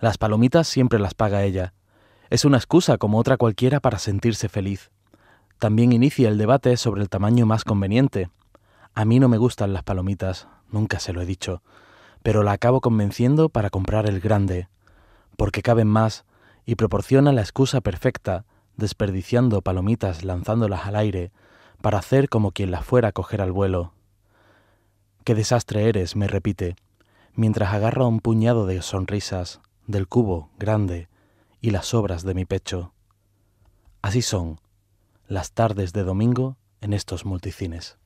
Las palomitas siempre las paga ella. Es una excusa como otra cualquiera para sentirse feliz. También inicia el debate sobre el tamaño más conveniente. A mí no me gustan las palomitas, nunca se lo he dicho, pero la acabo convenciendo para comprar el grande, porque caben más y proporciona la excusa perfecta, desperdiciando palomitas lanzándolas al aire, para hacer como quien las fuera a coger al vuelo. Qué desastre eres, me repite, mientras agarra un puñado de sonrisas, del cubo grande y las obras de mi pecho. Así son las tardes de domingo en estos multicines.